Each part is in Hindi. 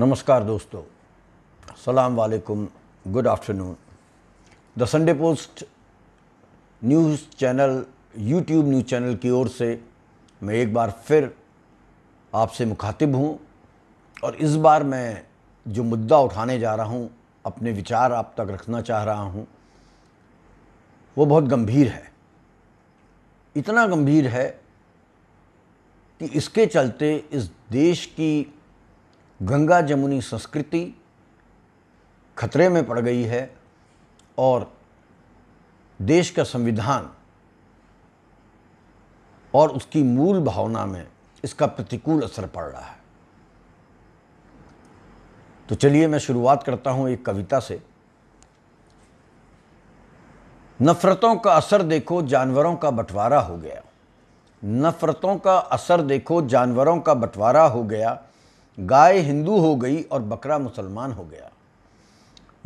नमस्कार दोस्तों सलाम वालेकुम good afternoon the Sunday Post news channel YouTube news channel की ओर से मैं एक बार फिर आपसे मुखातिब हूँ और इस बार मैं जो मुद्दा उठाने जा रहा हूँ अपने विचार आप तक रखना चाह रहा हूँ वो बहुत गंभीर है इतना गंभीर है कि इसके चलते इस देश की गंगा जमुनी संस्कृति खतरे में पड़ गई है और देश का संविधान और उसकी मूल भावना में इसका प्रतिकूल असर पड़ रहा है तो चलिए मैं शुरुआत करता हूँ एक कविता से नफ़रतों का असर देखो जानवरों का बंटवारा हो गया नफ़रतों का असर देखो जानवरों का बंटवारा हो गया गाय हिंदू हो गई और बकरा मुसलमान हो गया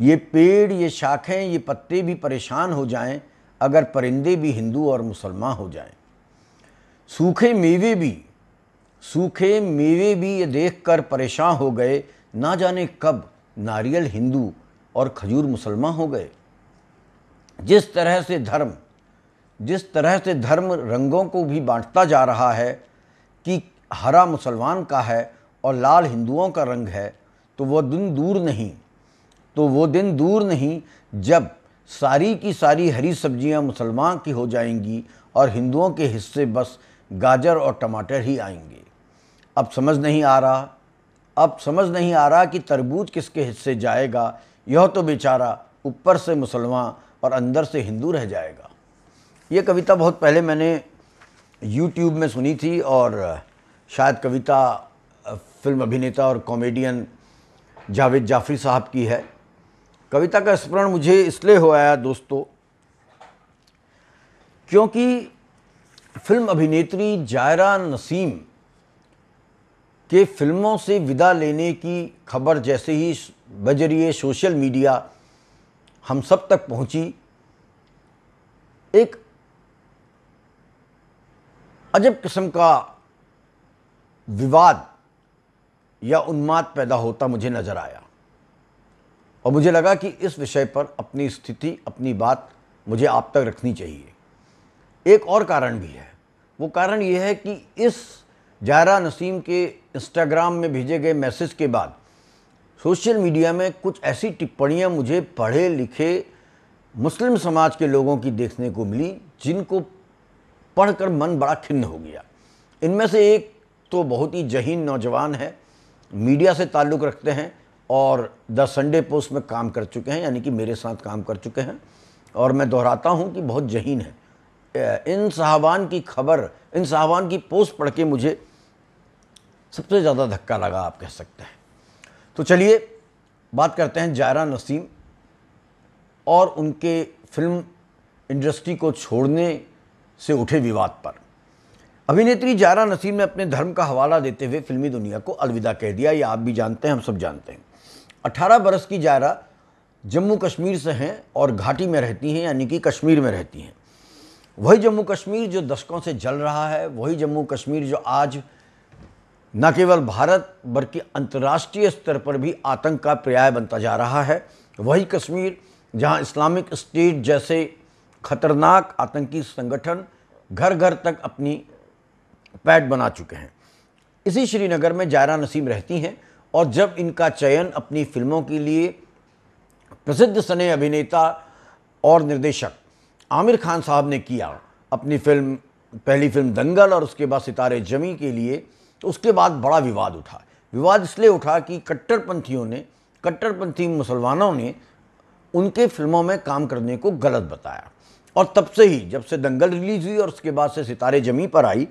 ये पेड़ ये शाखें ये पत्ते भी परेशान हो जाएं अगर परिंदे भी हिंदू और मुसलमान हो जाएं सूखे मेवे भी सूखे मेवे भी ये देखकर परेशान हो गए ना जाने कब नारियल हिंदू और खजूर मुसलमान हो गए जिस तरह से धर्म जिस तरह से धर्म रंगों को भी बांटता जा रहा है कि हरा मुसलमान का है और लाल हिंदुओं का रंग है तो वह दिन दूर नहीं तो वो दिन दूर नहीं जब सारी की सारी हरी सब्जियां मुसलमान की हो जाएंगी और हिंदुओं के हिस्से बस गाजर और टमाटर ही आएंगे अब समझ नहीं आ रहा अब समझ नहीं आ रहा कि तरबूज किसके हिस्से जाएगा यह तो बेचारा ऊपर से मुसलमान और अंदर से हिंदू रह जाएगा ये कविता बहुत पहले मैंने यूट्यूब में सुनी थी और शायद कविता फिल्म अभिनेता और कॉमेडियन जावेद जाफरी साहब की है कविता का स्मरण मुझे इसलिए हो आया दोस्तों क्योंकि फिल्म अभिनेत्री जायरा नसीम के फिल्मों से विदा लेने की खबर जैसे ही बजरिए सोशल मीडिया हम सब तक पहुंची एक अजब किस्म का विवाद या उन्माद पैदा होता मुझे नज़र आया और मुझे लगा कि इस विषय पर अपनी स्थिति अपनी बात मुझे आप तक रखनी चाहिए एक और कारण भी है वो कारण यह है कि इस जायरा नसीम के इंस्टाग्राम में भेजे गए मैसेज के बाद सोशल मीडिया में कुछ ऐसी टिप्पणियां मुझे पढ़े लिखे मुस्लिम समाज के लोगों की देखने को मिली जिनको पढ़कर मन बड़ा खिन्न हो गया इनमें से एक तो बहुत ही जहीन नौजवान है मीडिया से ताल्लुक़ रखते हैं और द संडे पोस्ट में काम कर चुके हैं यानी कि मेरे साथ काम कर चुके हैं और मैं दोहराता हूँ कि बहुत जहीन है इन साहबान की खबर इन साहबान की पोस्ट पढ़ के मुझे सबसे ज़्यादा धक्का लगा आप कह सकते हैं तो चलिए बात करते हैं जायरा नसीम और उनके फिल्म इंडस्ट्री को छोड़ने से उठे विवाद पर अभिनेत्री जारा नसीम ने अपने धर्म का हवाला देते हुए फिल्मी दुनिया को अलविदा कह दिया ये आप भी जानते हैं हम सब जानते हैं 18 बरस की जारा जम्मू कश्मीर से हैं और घाटी में रहती हैं यानी कि कश्मीर में रहती हैं वही जम्मू कश्मीर जो दशकों से जल रहा है वही जम्मू कश्मीर जो आज न केवल भारत बल्कि अंतर्राष्ट्रीय स्तर पर भी आतंक का पर्याय बनता जा रहा है वही कश्मीर जहाँ इस्लामिक स्टेट जैसे खतरनाक आतंकी संगठन घर घर तक अपनी पैड बना चुके हैं इसी श्रीनगर में जायरा नसीम रहती हैं और जब इनका चयन अपनी फिल्मों के लिए प्रसिद्ध सने अभिनेता और निर्देशक आमिर खान साहब ने किया अपनी फिल्म पहली फिल्म दंगल और उसके बाद सितारे जमी के लिए तो उसके बाद बड़ा विवाद उठा विवाद इसलिए उठा कि कट्टरपंथियों ने कट्टरपंथी मुसलमानों ने उनके फिल्मों में काम करने को गलत बताया और तब से ही जब से दंगल रिलीज़ हुई और उसके बाद से सितारे जमी पर आई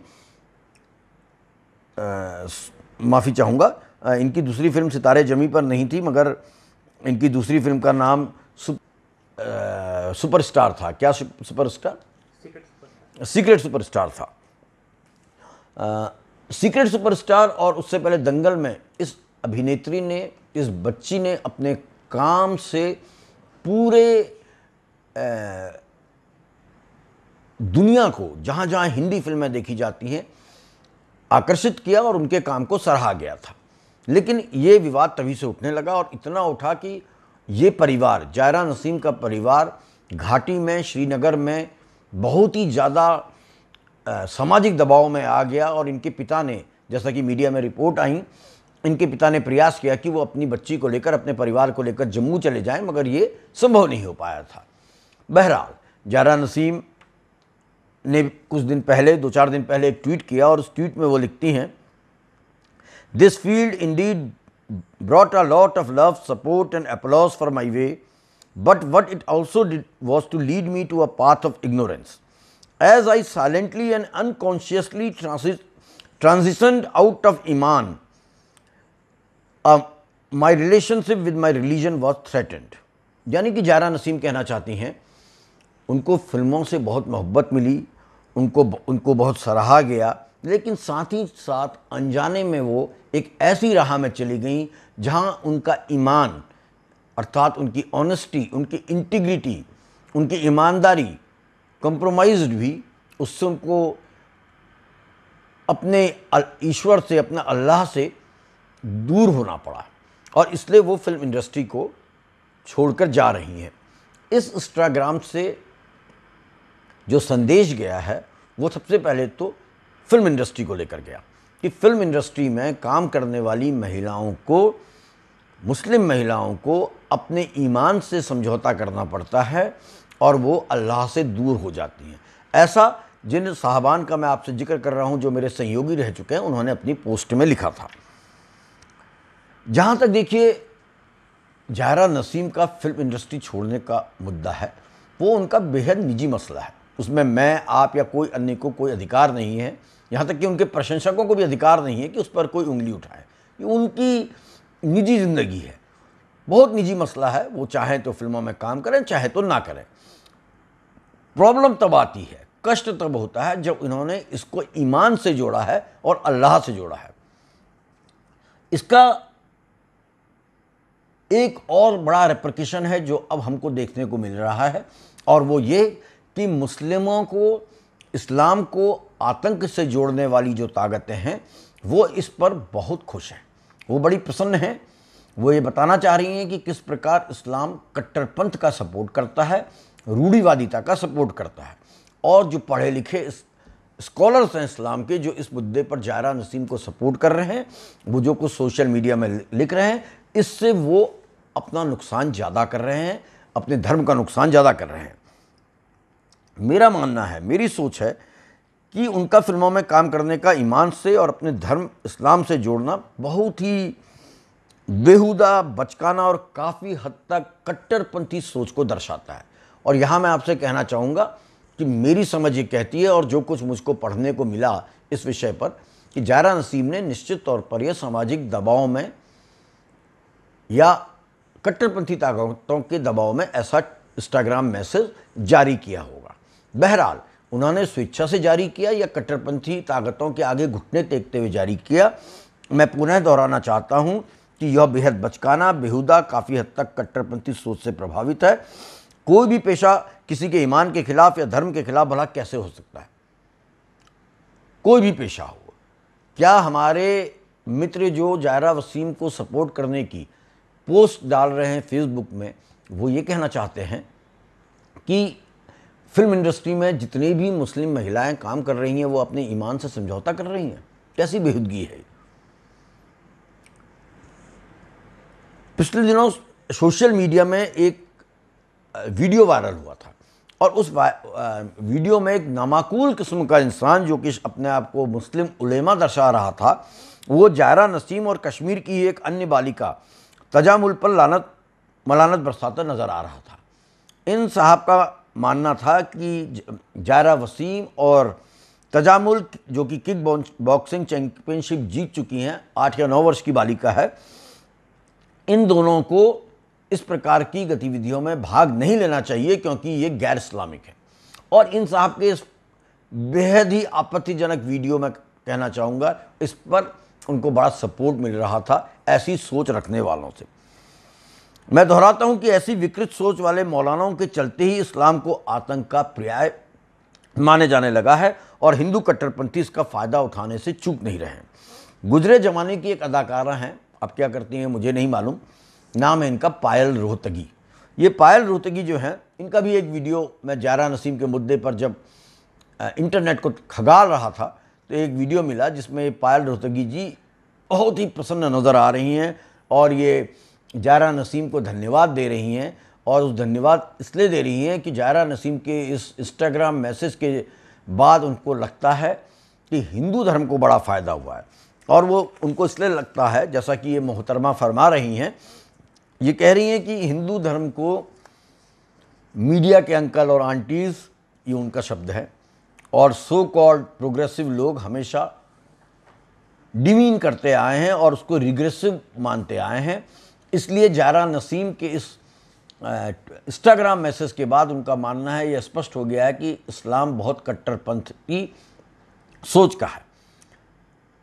माफ़ी चाहूँगा इनकी दूसरी फिल्म सितारे जमी पर नहीं थी मगर इनकी दूसरी फिल्म का नाम सुप, स्टार था क्या super star secret super star था सीक्रेट सुपर स्टार और उससे पहले दंगल में इस अभिनेत्री ने इस बच्ची ने अपने काम से पूरे आ, दुनिया को जहाँ जहाँ हिंदी फिल्में देखी जाती हैं आकर्षित किया और उनके काम को सराहा गया था लेकिन ये विवाद तभी से उठने लगा और इतना उठा कि ये परिवार जायरा नसीम का परिवार घाटी में श्रीनगर में बहुत ही ज़्यादा सामाजिक दबाव में आ गया और इनके पिता ने जैसा कि मीडिया में रिपोर्ट आई इनके पिता ने प्रयास किया कि वो अपनी बच्ची को लेकर अपने परिवार को लेकर जम्मू चले जाएं मगर ये संभव नहीं हो पाया था बहरहाल जारा नसीम ने कुछ दिन पहले दो चार दिन पहले एक ट्वीट किया और उस ट्वीट में वो लिखती हैं this field indeed brought a lot of love support and applause for my way but what it also was to lead me to a path of ignorance as I silently and unconsciously transition out of ईमान my relationship with my religion was threatened यानी कि जारा नसीम कहना चाहती हैं उनको फिल्मों से बहुत मोहब्बत मिली उनको उनको बहुत सराहा गया लेकिन साथ ही साथ अनजाने में वो एक ऐसी राह में चली गई जहाँ उनका ईमान अर्थात उनकी ऑनेस्टी उनकी इंटीग्रिटी उनकी ईमानदारी कंप्रोमाइज भी उससे उनको अपने ईश्वर से अपना अल्लाह से दूर होना पड़ा और इसलिए वो फिल्म इंडस्ट्री को छोड़कर जा रही हैं इस इंस्टाग्राम से जो संदेश गया है वो सबसे पहले तो फिल्म इंडस्ट्री को लेकर गया कि फिल्म इंडस्ट्री में काम करने वाली महिलाओं को मुस्लिम महिलाओं को अपने ईमान से समझौता करना पड़ता है और वो अल्लाह से दूर हो जाती हैं ऐसा जिन साहबान का मैं आपसे जिक्र कर रहा हूँ जो मेरे सहयोगी रह चुके हैं उन्होंने अपनी पोस्ट में लिखा था जहाँ तक देखिए जहरा नसीम का फिल्म इंडस्ट्री छोड़ने का मुद्दा है वो उनका बेहद निजी मसला है उसमें मैं आप या कोई अन्य को कोई अधिकार नहीं है यहाँ तक कि उनके प्रशंसकों को भी अधिकार नहीं है कि उस पर कोई उंगली उठाए ये उनकी निजी ज़िंदगी है बहुत निजी मसला है वो चाहें तो फिल्मों में काम करें चाहे तो ना करें प्रॉब्लम तब आती है कष्ट तब होता है जब इन्होंने इसको ईमान से जोड़ा है और अल्लाह से जोड़ा है इसका एक और बड़ा रेप्रकेशन है जो अब हमको देखने को मिल रहा है और वो ये कि मुस्लिमों को इस्लाम को आतंक से जोड़ने वाली जो ताकतें हैं वो इस पर बहुत खुश हैं वो बड़ी प्रसन्न हैं वो ये बताना चाह रही हैं कि किस प्रकार इस्लाम कट्टरपंथ का सपोर्ट करता है रूढ़ीवादिता का सपोर्ट करता है और जो पढ़े लिखे स्कॉलर्स हैं इस्लाम के जो इस मुद्दे पर जायरा नसीम को सपोर्ट कर रहे हैं वो जो कुछ सोशल मीडिया में लिख रहे हैं इससे वो अपना नुकसान ज़्यादा कर रहे हैं अपने धर्म का नुकसान ज़्यादा कर रहे हैं मेरा मानना है मेरी सोच है कि उनका फिल्मों में काम करने का ईमान से और अपने धर्म इस्लाम से जोड़ना बहुत ही बेहुदा बचकाना और काफ़ी हद तक कट्टरपंथी सोच को दर्शाता है और यहाँ मैं आपसे कहना चाहूँगा कि मेरी समझ ये कहती है और जो कुछ मुझको पढ़ने को मिला इस विषय पर कि जायरा नसीम ने निश्चित तौर पर यह सामाजिक दबाव में या कट्टरपंथी ताकतों के दबाव में ऐसा इंस्टाग्राम मैसेज जारी किया हो बहरहाल उन्होंने स्वेच्छा से जारी किया या कट्टरपंथी ताकतों के आगे घुटने टेकते हुए जारी किया मैं पुनः दोहराना चाहता हूँ कि यह बेहद बचकाना बेहुदा काफ़ी हद तक कट्टरपंथी सोच से प्रभावित है कोई भी पेशा किसी के ईमान के खिलाफ या धर्म के खिलाफ भला कैसे हो सकता है कोई भी पेशा हो क्या हमारे मित्र जो जायरा वसीम को सपोर्ट करने की पोस्ट डाल रहे हैं फेसबुक में वो ये कहना चाहते हैं कि फिल्म इंडस्ट्री में जितनी भी मुस्लिम महिलाएं काम कर रही हैं वो अपने ईमान से समझौता कर रही हैं कैसी बेहूदगी है पिछले दिनों सोशल मीडिया में एक वीडियो वायरल हुआ था और उस वीडियो में एक नामाकूल किस्म का इंसान जो कि अपने आप को मुस्लिम उलेमा दर्शा रहा था वो जायरा नसीम और कश्मीर की एक अन्य बालिका तजामुल पर लानत मलानत बरसाता नज़र आ रहा था इन साहब का मानना था कि जायरा वसीम और तजामुल जो कि किक बॉक्सिंग चैम्पियनशिप जीत चुकी हैं आठ या नौ वर्ष की बालिका है इन दोनों को इस प्रकार की गतिविधियों में भाग नहीं लेना चाहिए क्योंकि ये गैर इस्लामिक है और इन साहब के इस बेहद ही आपत्तिजनक वीडियो में कहना चाहूँगा इस पर उनको बड़ा सपोर्ट मिल रहा था ऐसी सोच रखने वालों से मैं दोहराता हूं कि ऐसी विकृत सोच वाले मौलानाओं के चलते ही इस्लाम को आतंक का पर्याय माने जाने लगा है और हिंदू कट्टरपंथी इसका फ़ायदा उठाने से चूक नहीं रहे गुजरे ज़माने की एक अदाकारा हैं अब क्या करती हैं मुझे नहीं मालूम नाम है इनका पायल रोहतगी ये पायल रोहतगी जो है इनका भी एक वीडियो मैं जारा नसीम के मुद्दे पर जब इंटरनेट को खगाल रहा था तो एक वीडियो मिला जिसमें पायल रोहतगी जी बहुत ही प्रसन्न नज़र आ रही हैं और ये जायरा नसीम को धन्यवाद दे रही हैं और उस धन्यवाद इसलिए दे रही हैं कि जायरा नसीम के इस इंस्टाग्राम मैसेज के बाद उनको लगता है कि हिंदू धर्म को बड़ा फ़ायदा हुआ है और वो उनको इसलिए लगता है जैसा कि ये मोहतरमा फरमा रही हैं ये कह रही हैं कि हिंदू धर्म को मीडिया के अंकल और आंटीज़ ये उनका शब्द है और सो कॉल्ड प्रोग्रेसिव लोग हमेशा डिमीन करते आए हैं और उसको रिग्रेसिव मानते आए हैं इसलिए जारा नसीम के इस इंस्टाग्राम मैसेज के बाद उनका मानना है यह स्पष्ट हो गया है कि इस्लाम बहुत कट्टरपंथ की सोच का है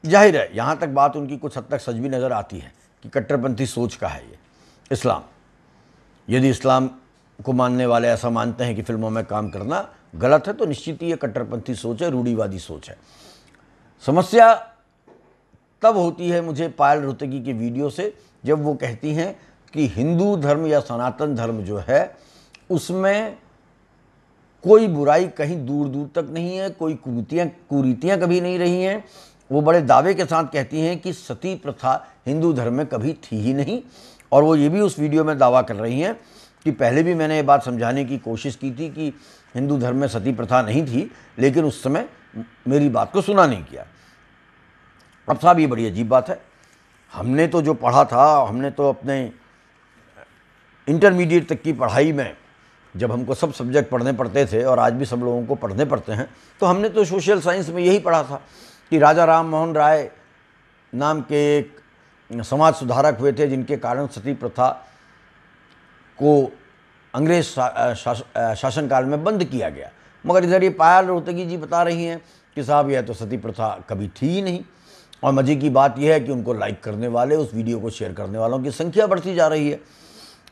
जाहिर है यहाँ तक बात उनकी कुछ हद तक सच भी नज़र आती है कि कट्टरपंथी सोच का है ये इस्लाम यदि इस्लाम को मानने वाले ऐसा मानते हैं कि फिल्मों में काम करना गलत है तो निश्चित ही ये कट्टरपंथी सोच है रूढ़ीवादी सोच है समस्या तब होती है मुझे पायल रोहतगी की वीडियो से जब वो कहती हैं कि हिंदू धर्म या सनातन धर्म जो है उसमें कोई बुराई कहीं दूर दूर तक नहीं है कोई कुरीतियाँ कुरीतियाँ कभी नहीं रही हैं वो बड़े दावे के साथ कहती हैं कि सती प्रथा हिंदू धर्म में कभी थी ही नहीं और वो ये भी उस वीडियो में दावा कर रही हैं कि पहले भी मैंने ये बात समझाने की कोशिश की थी कि हिंदू धर्म में सती प्रथा नहीं थी लेकिन उस समय मेरी बात को सुना नहीं किया अब साहब ये बड़ी अजीब बात है हमने तो जो पढ़ा था हमने तो अपने इंटरमीडिएट तक की पढ़ाई में जब हमको सब सब्जेक्ट पढ़ने पड़ते थे और आज भी सब लोगों को पढ़ने पड़ते हैं तो हमने तो सोशल साइंस में यही पढ़ा था कि राजा राम मोहन राय नाम के एक समाज सुधारक हुए थे जिनके कारण सती प्रथा को अंग्रेज शा, शा, शा, शासनकाल में बंद किया गया मगर इधर ये पायल रोहतगी जी बता रही हैं कि साहब यह तो सती प्रथा कभी थी ही नहीं और मज़े की बात यह है कि उनको लाइक करने वाले उस वीडियो को शेयर करने वालों की संख्या बढ़ती जा रही है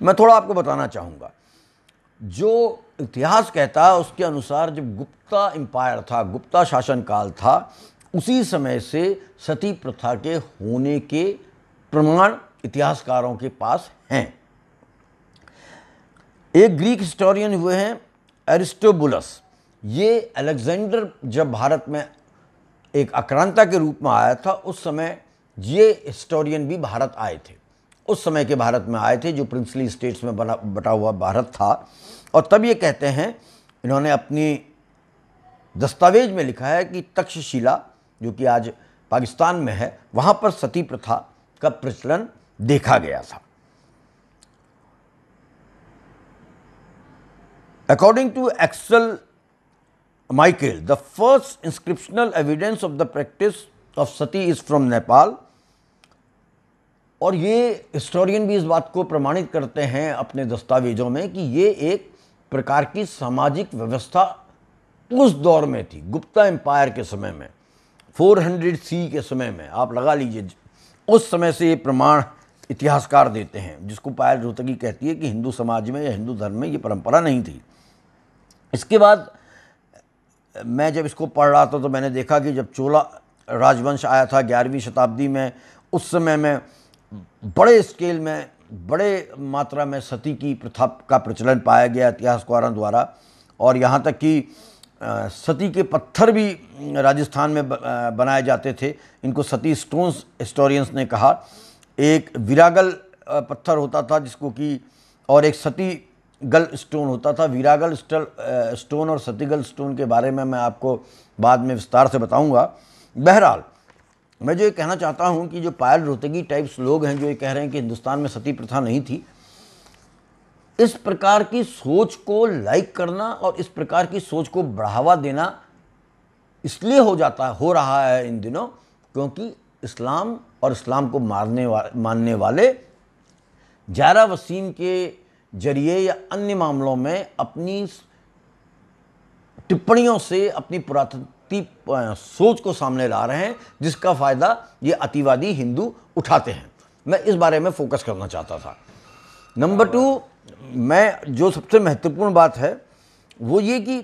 मैं थोड़ा आपको बताना चाहूँगा जो इतिहास कहता है उसके अनुसार जब गुप्ता एम्पायर था गुप्ता शासनकाल था उसी समय से सती प्रथा के होने के प्रमाण इतिहासकारों के पास हैं एक ग्रीक हिस्टोरियन हुए हैं एरिस्टोबुलस ये अलेक्जेंडर जब भारत में एक आक्रांता के रूप में आया था उस समय ये हिस्टोरियन भी भारत आए थे उस समय के भारत में आए थे जो प्रिंसली स्टेट्स में बना बटा हुआ भारत था और तब ये कहते हैं इन्होंने अपनी दस्तावेज में लिखा है कि तक्षशिला जो कि आज पाकिस्तान में है वहाँ पर सती प्रथा का प्रचलन देखा गया था according to Axel Michael, the first inscriptional evidence of the practice of sati is from Nepal. और ये हिस्टोरियन भी इस बात को प्रमाणित करते हैं अपने दस्तावेजों में कि ये एक प्रकार की सामाजिक व्यवस्था उस दौर में थी गुप्ता एम्पायर के समय में 400 सी के समय में आप लगा लीजिए उस समय से ये प्रमाण इतिहासकार देते हैं जिसको पायल रोहतगी कहती है कि हिंदू समाज में या हिंदू धर्म में ये परंपरा नहीं थी इसके बाद मैं जब इसको पढ़ रहा था तो मैंने देखा कि जब चोला राजवंश आया था ग्यारहवीं शताब्दी में उस समय में बड़े स्केल में बड़े मात्रा में सती की प्रथा का प्रचलन पाया गया इतिहासकारों द्वारा और यहाँ तक कि सती के पत्थर भी राजस्थान में बनाए जाते थे इनको सती स्टोन्स हिस्टोरियंस ने कहा एक विरागल पत्थर होता था जिसको कि और एक सती गल स्टोन होता था वीरागल स्टल स्टोन और सतीगल स्टोन के बारे में मैं आपको बाद में विस्तार से बताऊंगा बहरहाल मैं जो ये कहना चाहता हूँ कि जो पायल रोहतगी टाइप्स लोग हैं जो ये कह रहे हैं कि हिंदुस्तान में सती प्रथा नहीं थी इस प्रकार की सोच को लाइक करना और इस प्रकार की सोच को बढ़ावा देना इसलिए हो जाता हो रहा है इन दिनों क्योंकि इस्लाम और इस्लाम को मारने वा, मानने वाले जारा वसीम के जरिए या अन्य मामलों में अपनी टिप्पणियों से अपनी पुरातत्वी सोच को सामने ला रहे हैं जिसका फ़ायदा ये अतिवादी हिंदू उठाते हैं मैं इस बारे में फोकस करना चाहता था नंबर टू मैं जो सबसे महत्वपूर्ण बात है वो ये कि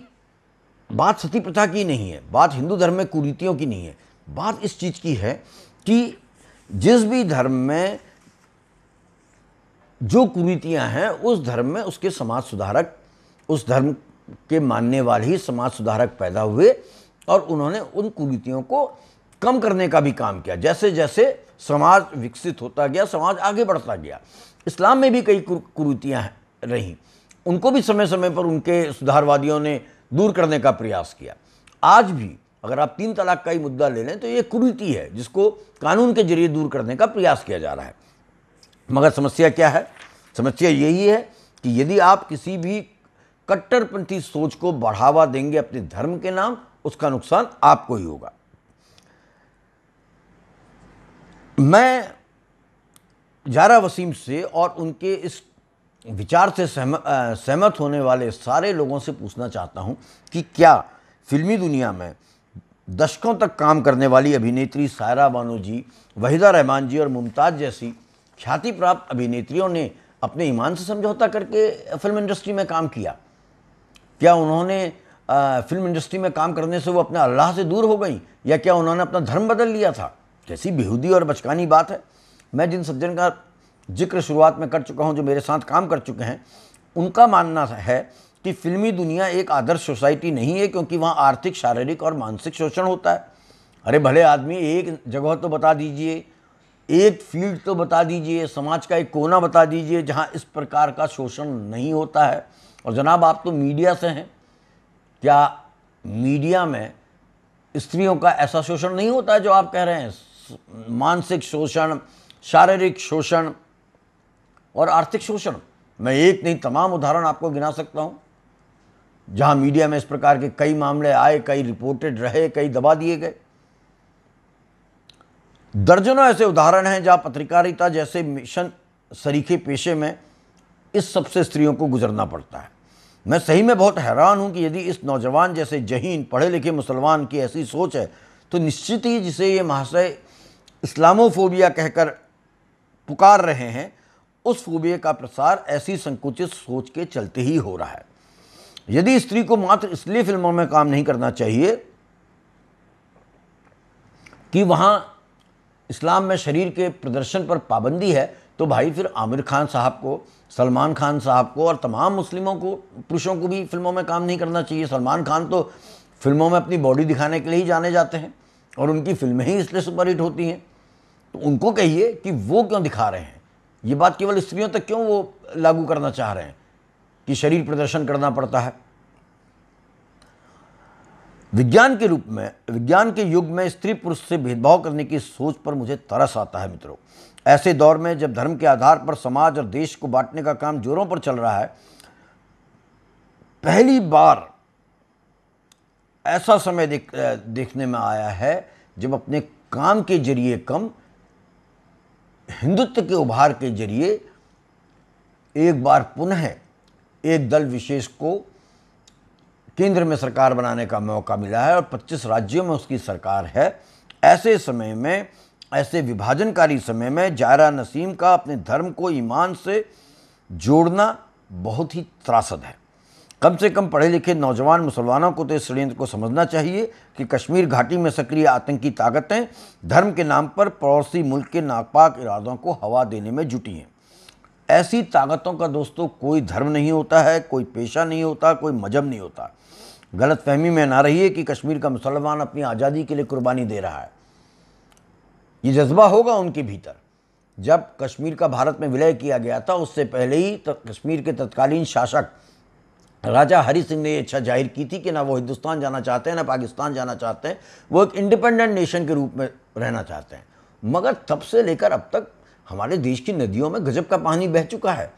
बात सती प्रथा की नहीं है बात हिंदू धर्म में कुरीतियों की नहीं है बात इस चीज़ की है कि जिस भी धर्म में जो कुरीतियाँ हैं उस धर्म में उसके समाज सुधारक उस धर्म के मानने वाले ही समाज सुधारक पैदा हुए और उन्होंने उन कुरीतियों को कम करने का भी काम किया जैसे जैसे समाज विकसित होता गया समाज आगे बढ़ता गया इस्लाम में भी कई कुरीतियाँ रहीं उनको भी समय समय पर उनके सुधारवादियों ने दूर करने का प्रयास किया आज भी अगर आप तीन तलाक का ही मुद्दा ले लें तो ये कुरीति है जिसको कानून के जरिए दूर करने का प्रयास किया जा रहा है मगर समस्या क्या है समस्या यही है कि यदि आप किसी भी कट्टरपंथी सोच को बढ़ावा देंगे अपने धर्म के नाम उसका नुकसान आपको ही होगा मैं जारा वसीम से और उनके इस विचार से सहमत सहमत होने वाले सारे लोगों से पूछना चाहता हूं कि क्या फिल्मी दुनिया में दशकों तक काम करने वाली अभिनेत्री सायरा बानो जी वहीदा रहमान जी और मुमताज़ जैसी ख्याति प्राप्त अभिनेत्रियों ने अपने ईमान से समझौता करके फिल्म इंडस्ट्री में काम किया क्या उन्होंने फिल्म इंडस्ट्री में काम करने से वो अपने अल्लाह से दूर हो गई या क्या उन्होंने अपना धर्म बदल लिया था कैसी बेहूदी और बचकानी बात है मैं जिन सज्जन का जिक्र शुरुआत में कर चुका हूँ जो मेरे साथ काम कर चुके हैं उनका मानना है कि फिल्मी दुनिया एक आदर्श सोसाइटी नहीं है क्योंकि वहाँ आर्थिक शारीरिक और मानसिक शोषण होता है अरे भले आदमी एक जगह तो बता दीजिए एक फील्ड तो बता दीजिए समाज का एक कोना बता दीजिए जहाँ इस प्रकार का शोषण नहीं होता है और जनाब आप तो मीडिया से हैं क्या मीडिया में स्त्रियों का ऐसा शोषण नहीं होता है जो आप कह रहे हैं मानसिक शोषण शारीरिक शोषण और आर्थिक शोषण मैं एक नहीं तमाम उदाहरण आपको गिना सकता हूँ जहाँ मीडिया में इस प्रकार के कई मामले आए कई रिपोर्टेड रहे कई दबा दिए गए दर्जनों ऐसे उदाहरण हैं जहां पत्रकारिता जैसे मिशन सरीखे पेशे में इस सबसे स्त्रियों को गुजरना पड़ता है मैं सही में बहुत हैरान हूं कि यदि इस नौजवान जैसे जहीन पढ़े लिखे मुसलमान की ऐसी सोच है तो निश्चित ही जिसे ये महाशय इस्लामोफोबिया कहकर पुकार रहे हैं उस फोबिया का प्रसार ऐसी संकुचित सोच के चलते ही हो रहा है यदि स्त्री को मात्र इसलिए फिल्मों में काम नहीं करना चाहिए कि वहां इस्लाम में शरीर के प्रदर्शन पर पाबंदी है तो भाई फिर आमिर खान साहब को सलमान खान साहब को और तमाम मुस्लिमों को पुरुषों को भी फिल्मों में काम नहीं करना चाहिए सलमान खान तो फिल्मों में अपनी बॉडी दिखाने के लिए ही जाने जाते हैं और उनकी फिल्में ही इसलिए सुपरहिट होती हैं तो उनको कहिए कि वो क्यों दिखा रहे हैं ये बात केवल स्त्रियों तक क्यों वो लागू करना चाह रहे हैं कि शरीर प्रदर्शन करना पड़ता है विज्ञान के रूप में विज्ञान के युग में स्त्री पुरुष से भेदभाव करने की सोच पर मुझे तरस आता है मित्रों ऐसे दौर में जब धर्म के आधार पर समाज और देश को बांटने का काम जोरों पर चल रहा है पहली बार ऐसा समय देख देखने में आया है जब अपने काम के जरिए कम हिंदुत्व के उभार के जरिए एक बार पुनः एक दल विशेष को केंद्र में सरकार बनाने का मौका मिला है और 25 राज्यों में उसकी सरकार है ऐसे समय में ऐसे विभाजनकारी समय में जायरा नसीम का अपने धर्म को ईमान से जोड़ना बहुत ही त्रासद है कम से कम पढ़े लिखे नौजवान मुसलमानों को तो इस षडयंत्र को समझना चाहिए कि कश्मीर घाटी में सक्रिय आतंकी ताकतें धर्म के नाम पर पड़ोसी मुल्क के नापाक इरादों को हवा देने में जुटी हैं ऐसी ताकतों का दोस्तों कोई धर्म नहीं होता है कोई पेशा नहीं होता कोई मजहब नहीं होता गलत फहमी में ना है कि कश्मीर का मुसलमान अपनी आज़ादी के लिए कुर्बानी दे रहा है ये जज्बा होगा उनके भीतर जब कश्मीर का भारत में विलय किया गया था उससे पहले ही तो कश्मीर के तत्कालीन शासक राजा हरि सिंह ने यह इच्छा जाहिर की थी कि ना वो हिंदुस्तान जाना चाहते हैं ना पाकिस्तान जाना चाहते हैं वो एक इंडिपेंडेंट नेशन के रूप में रहना चाहते हैं मगर तब से लेकर अब तक हमारे देश की नदियों में गजब का पानी बह चुका है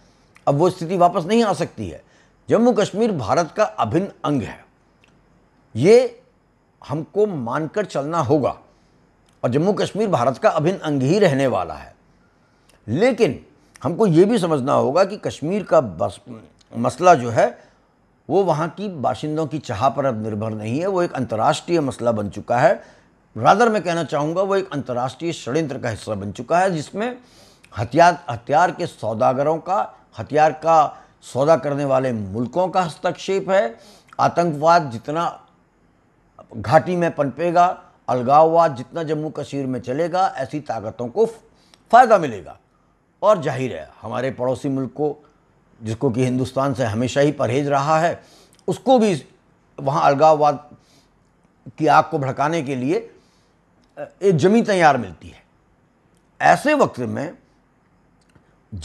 अब वो स्थिति वापस नहीं आ सकती है जम्मू कश्मीर भारत का अभिन्न अंग है ये हमको मानकर चलना होगा और जम्मू कश्मीर भारत का अभिन्न अंग ही रहने वाला है लेकिन हमको ये भी समझना होगा कि कश्मीर का बस, मसला जो है वो वहाँ की बाशिंदों की चाह पर अब निर्भर नहीं है वो एक अंतर्राष्ट्रीय मसला बन चुका है रादर मैं कहना चाहूँगा वो एक अंतर्राष्ट्रीय षड्यंत्र का हिस्सा बन चुका है जिसमें हथियार हथियार के सौदागरों का हथियार का सौदा करने वाले मुल्कों का हस्तक्षेप है आतंकवाद जितना घाटी में पनपेगा अलगाववाद जितना जम्मू कश्मीर में चलेगा ऐसी ताकतों को फ़ायदा मिलेगा और जाहिर है हमारे पड़ोसी मुल्क को जिसको कि हिंदुस्तान से हमेशा ही परहेज रहा है उसको भी वहाँ अलगाववाद की आग को भड़काने के लिए एक जमी तैयार मिलती है ऐसे वक्त में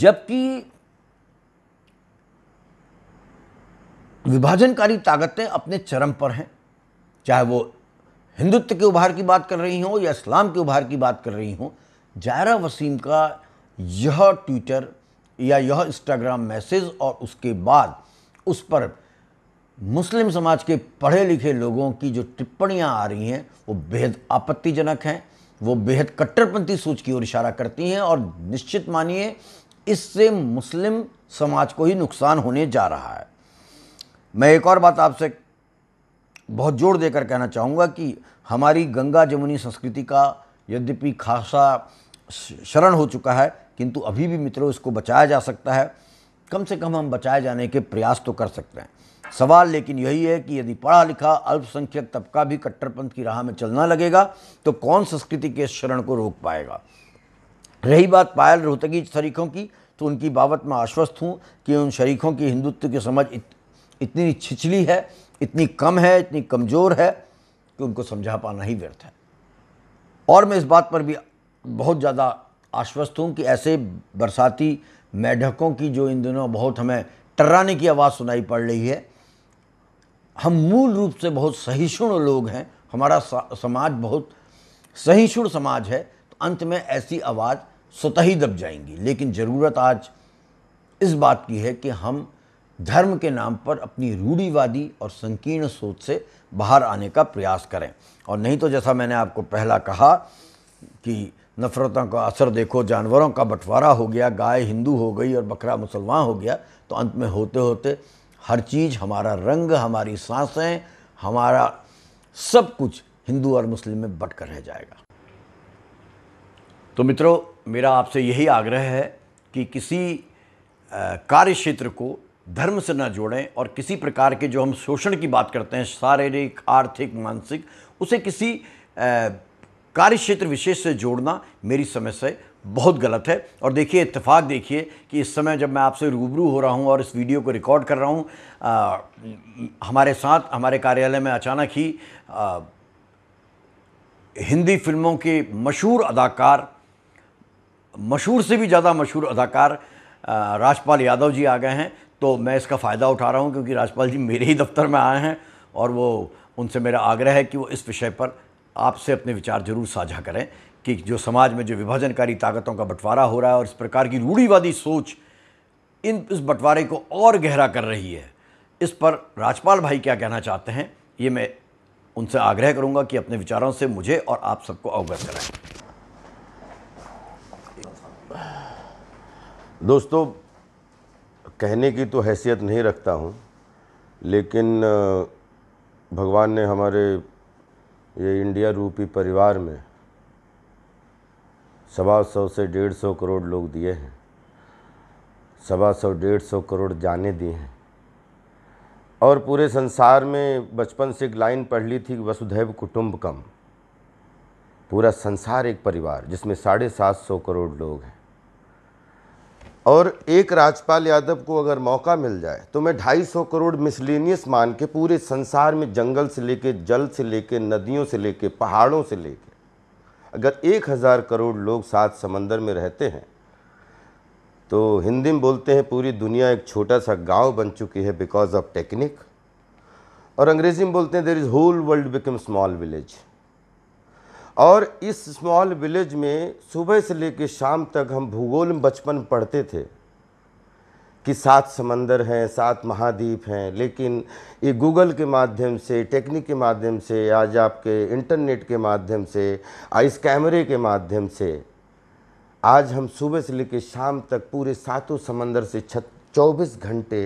जबकि विभाजनकारी ताकतें अपने चरम पर हैं चाहे वो हिंदुत्व के उभार की बात कर रही हों या इस्लाम के उभार की बात कर रही हों जायरा वसीम का यह ट्विटर या यह इंस्टाग्राम मैसेज और उसके बाद उस पर मुस्लिम समाज के पढ़े लिखे लोगों की जो टिप्पणियां आ रही हैं वो बेहद आपत्तिजनक हैं वो बेहद कट्टरपंथी सोच की ओर इशारा करती हैं और निश्चित मानिए इससे मुस्लिम समाज को ही नुकसान होने जा रहा है मैं एक और बात आपसे बहुत जोर देकर कहना चाहूँगा कि हमारी गंगा जमुनी संस्कृति का यद्यपि खासा शरण हो चुका है किंतु अभी भी मित्रों इसको बचाया जा सकता है कम से कम हम बचाए जाने के प्रयास तो कर सकते हैं सवाल लेकिन यही है कि यदि पढ़ा लिखा अल्पसंख्यक तबका भी कट्टरपंथ की राह में चलना लगेगा तो कौन संस्कृति के शरण को रोक पाएगा रही बात पायल रोहतगी शरीकों की तो उनकी बाबत मैं आश्वस्त हूँ कि उन शरीकों की हिंदुत्व की समझ इत, इतनी छिछली है इतनी कम है इतनी कमज़ोर है कि उनको समझा पाना ही व्यर्थ है और मैं इस बात पर भी बहुत ज़्यादा आश्वस्त हूँ कि ऐसे बरसाती मेढकों की जो इन दिनों बहुत हमें टर्राने की आवाज़ सुनाई पड़ रही है हम मूल रूप से बहुत सहिष्णु लोग हैं हमारा समाज बहुत सहिष्णु समाज है तो अंत में ऐसी आवाज़ स्वतः ही दब जाएंगी लेकिन ज़रूरत आज इस बात की है कि हम धर्म के नाम पर अपनी रूढ़ीवादी और संकीर्ण सोच से बाहर आने का प्रयास करें और नहीं तो जैसा मैंने आपको पहला कहा कि नफ़रतों का असर देखो जानवरों का बंटवारा हो गया गाय हिंदू हो गई और बकरा मुसलमान हो गया तो अंत में होते होते हर चीज़ हमारा रंग हमारी सांसें हमारा सब कुछ हिंदू और मुस्लिम में बट कर रह जाएगा तो मित्रों मेरा आपसे यही आग्रह है कि किसी कार्य क्षेत्र को धर्म से ना जोड़ें और किसी प्रकार के जो हम शोषण की बात करते हैं शारीरिक आर्थिक मानसिक उसे किसी कार्य क्षेत्र विशेष से जोड़ना मेरी समझ से बहुत गलत है और देखिए इत्तेफाक देखिए कि इस समय जब मैं आपसे रूबरू हो रहा हूँ और इस वीडियो को रिकॉर्ड कर रहा हूँ हमारे साथ हमारे कार्यालय में अचानक ही आ, हिंदी फिल्मों के मशहूर अदाकार मशहूर से भी ज़्यादा मशहूर अदाकार राजपाल यादव जी आ गए हैं तो मैं इसका फ़ायदा उठा रहा हूँ क्योंकि राजपाल जी मेरे ही दफ्तर में आए हैं और वो उनसे मेरा आग्रह है कि वो इस विषय पर आपसे अपने विचार ज़रूर साझा करें कि जो समाज में जो विभाजनकारी ताकतों का बंटवारा हो रहा है और इस प्रकार की रूढ़ीवादी सोच इन इस बंटवारे को और गहरा कर रही है इस पर राजपाल भाई क्या कहना चाहते हैं ये मैं उनसे आग्रह करूंगा कि अपने विचारों से मुझे और आप सबको अवगत कराएं दोस्तों कहने की तो हैसियत नहीं रखता हूं लेकिन भगवान ने हमारे ये इंडिया रूपी परिवार में सवा सौ से डेढ़ सौ करोड़ लोग दिए हैं सवा सौ डेढ़ सौ करोड़ जाने दिए हैं और पूरे संसार में बचपन से एक लाइन पढ़ ली थी वसुधैव कुटुंबकम पूरा संसार एक परिवार जिसमें साढ़े सात सौ करोड़ लोग हैं और एक राजपाल यादव को अगर मौका मिल जाए तो मैं ढाई सौ करोड़ मिसलिनियस मान के पूरे संसार में जंगल से लेके जल से लेके नदियों से लेके पहाड़ों से लेके अगर एक हज़ार करोड़ लोग सात समंदर में रहते हैं तो हिंदी में बोलते हैं पूरी दुनिया एक छोटा सा गांव बन चुकी है बिकॉज ऑफ टेक्निक और अंग्रेज़ी में बोलते हैं there is whole world become small village और इस स्मॉल विलेज में सुबह से लेकर शाम तक हम भूगोल में बचपन पढ़ते थे कि सात समंदर हैं सात महाद्वीप हैं लेकिन ये गूगल के माध्यम से टेक्निक के माध्यम से आज आपके इंटरनेट के माध्यम से आइस कैमरे के माध्यम से आज हम सुबह से लेकर शाम तक पूरे सातों समंदर से छत चौबीस घंटे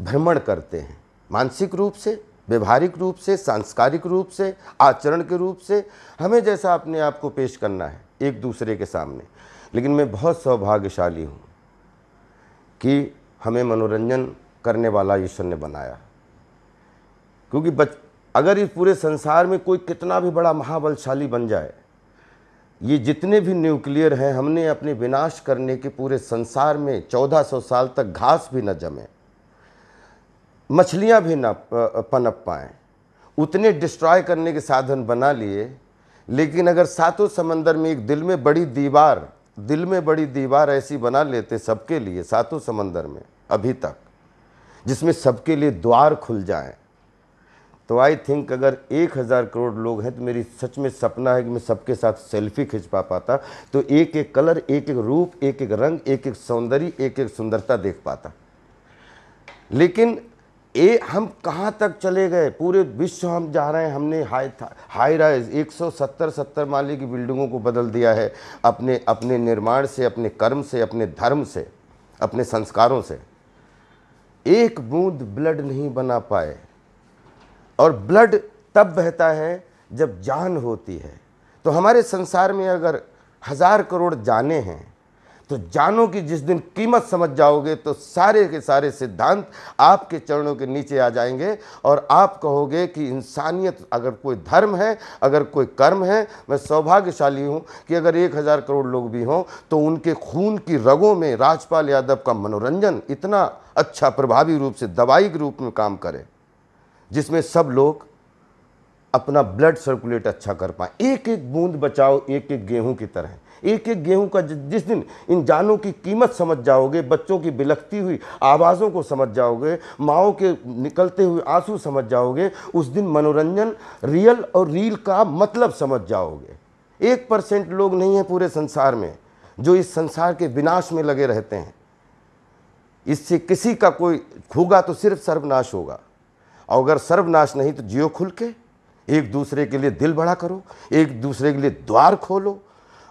भ्रमण करते हैं मानसिक रूप से व्यवहारिक रूप से सांस्कारिक रूप से आचरण के रूप से हमें जैसा अपने आप को पेश करना है एक दूसरे के सामने लेकिन मैं बहुत सौभाग्यशाली हूँ कि हमें मनोरंजन करने वाला ईश्वर ने बनाया क्योंकि बच अगर इस पूरे संसार में कोई कितना भी बड़ा महाबलशाली बन जाए ये जितने भी न्यूक्लियर हैं हमने अपने विनाश करने के पूरे संसार में 1400 साल तक घास भी न जमे मछलियां भी न पनप पाएँ उतने डिस्ट्रॉय करने के साधन बना लिए लेकिन अगर सातों समंदर में एक दिल में बड़ी दीवार दिल में बड़ी दीवार ऐसी बना लेते सबके लिए सातों समंदर में अभी तक जिसमें सबके लिए द्वार खुल जाए तो आई थिंक अगर एक हज़ार करोड़ लोग हैं तो मेरी सच में सपना है कि मैं सबके साथ सेल्फी पा पाता तो एक एक कलर एक एक रूप एक एक रंग एक एक सौंदर्य एक एक सुंदरता देख पाता लेकिन ए हम कहाँ तक चले गए पूरे विश्व हम जा रहे हैं हमने हाई हाई राइज 170 सत्तर माले की बिल्डिंगों को बदल दिया है अपने अपने निर्माण से अपने कर्म से अपने धर्म से अपने संस्कारों से एक बूंद ब्लड नहीं बना पाए और ब्लड तब बहता है जब जान होती है तो हमारे संसार में अगर हज़ार करोड़ जाने हैं तो जानो कि जिस दिन कीमत समझ जाओगे तो सारे के सारे सिद्धांत आपके चरणों के नीचे आ जाएंगे और आप कहोगे कि इंसानियत अगर कोई धर्म है अगर कोई कर्म है मैं सौभाग्यशाली हूँ कि अगर एक हज़ार करोड़ लोग भी हों तो उनके खून की रगों में राजपाल यादव का मनोरंजन इतना अच्छा प्रभावी रूप से दवाई के रूप में काम करे जिसमें सब लोग अपना ब्लड सर्कुलेट अच्छा कर पाए एक एक बूंद बचाओ एक एक गेहूं की तरह एक एक गेहूं का जिस दिन इन जानों की कीमत समझ जाओगे बच्चों की बिलखती हुई आवाज़ों को समझ जाओगे माओ के निकलते हुए आंसू समझ जाओगे उस दिन मनोरंजन रियल और रील का मतलब समझ जाओगे एक परसेंट लोग नहीं हैं पूरे संसार में जो इस संसार के विनाश में लगे रहते हैं इससे किसी का कोई होगा तो सिर्फ सर्वनाश होगा और अगर सर्वनाश नहीं तो जियो खुल के एक दूसरे के लिए दिल बड़ा करो एक दूसरे के लिए द्वार खोलो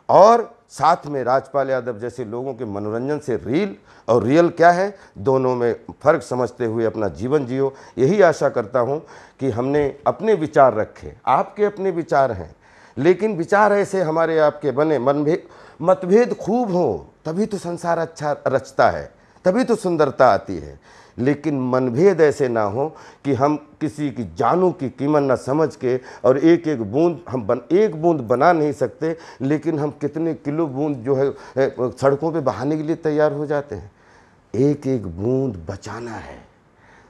और साथ में राजपाल यादव जैसे लोगों के मनोरंजन से रील और रियल क्या है दोनों में फ़र्क समझते हुए अपना जीवन जियो यही आशा करता हूँ कि हमने अपने विचार रखे आपके अपने विचार हैं लेकिन विचार ऐसे हमारे आपके बने मनभेद मतभेद खूब हों तभी तो संसार अच्छा रचता है तभी तो सुंदरता आती है लेकिन मनभेद ऐसे ना हो कि हम किसी की जानों की कीमत ना समझ के और एक एक बूंद हम बन एक बूंद बना नहीं सकते लेकिन हम कितने किलो बूंद जो है सड़कों पे बहाने के लिए तैयार हो जाते हैं एक एक बूंद बचाना है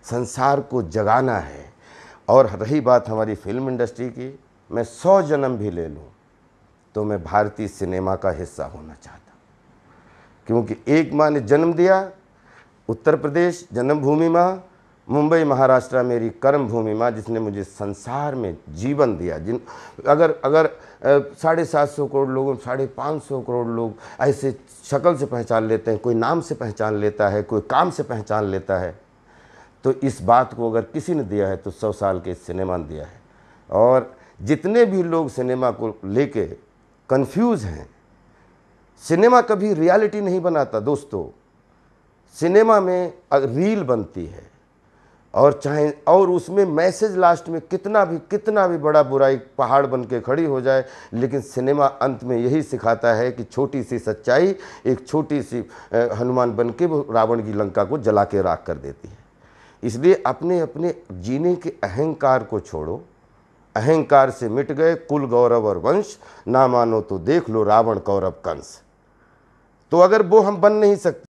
संसार को जगाना है और रही बात हमारी फिल्म इंडस्ट्री की मैं सौ जन्म भी ले लूँ तो मैं भारतीय सिनेमा का हिस्सा होना चाहता क्योंकि एक माँ ने जन्म दिया उत्तर प्रदेश जन्मभूमि माँ मुंबई महाराष्ट्र मेरी कर्म भूमि माँ जिसने मुझे संसार में जीवन दिया जिन अगर अगर साढ़े सात सौ करोड़ लोगों साढ़े पाँच सौ करोड़ लोग ऐसे शक्ल से पहचान लेते हैं कोई नाम से पहचान लेता है कोई काम से पहचान लेता है तो इस बात को अगर किसी ने दिया है तो सौ साल के सिनेमा ने दिया है और जितने भी लोग सिनेमा को लेके कंफ्यूज हैं सिनेमा कभी रियलिटी नहीं बनाता दोस्तों सिनेमा में रील बनती है और चाहे और उसमें मैसेज लास्ट में कितना भी कितना भी बड़ा बुराई पहाड़ बन के खड़ी हो जाए लेकिन सिनेमा अंत में यही सिखाता है कि छोटी सी सच्चाई एक छोटी सी हनुमान बन के वो रावण की लंका को जला के राख कर देती है इसलिए अपने अपने जीने के अहंकार को छोड़ो अहंकार से मिट गए कुल गौरव और वंश ना मानो तो देख लो रावण कौरव कंस तो अगर वो हम बन नहीं सकते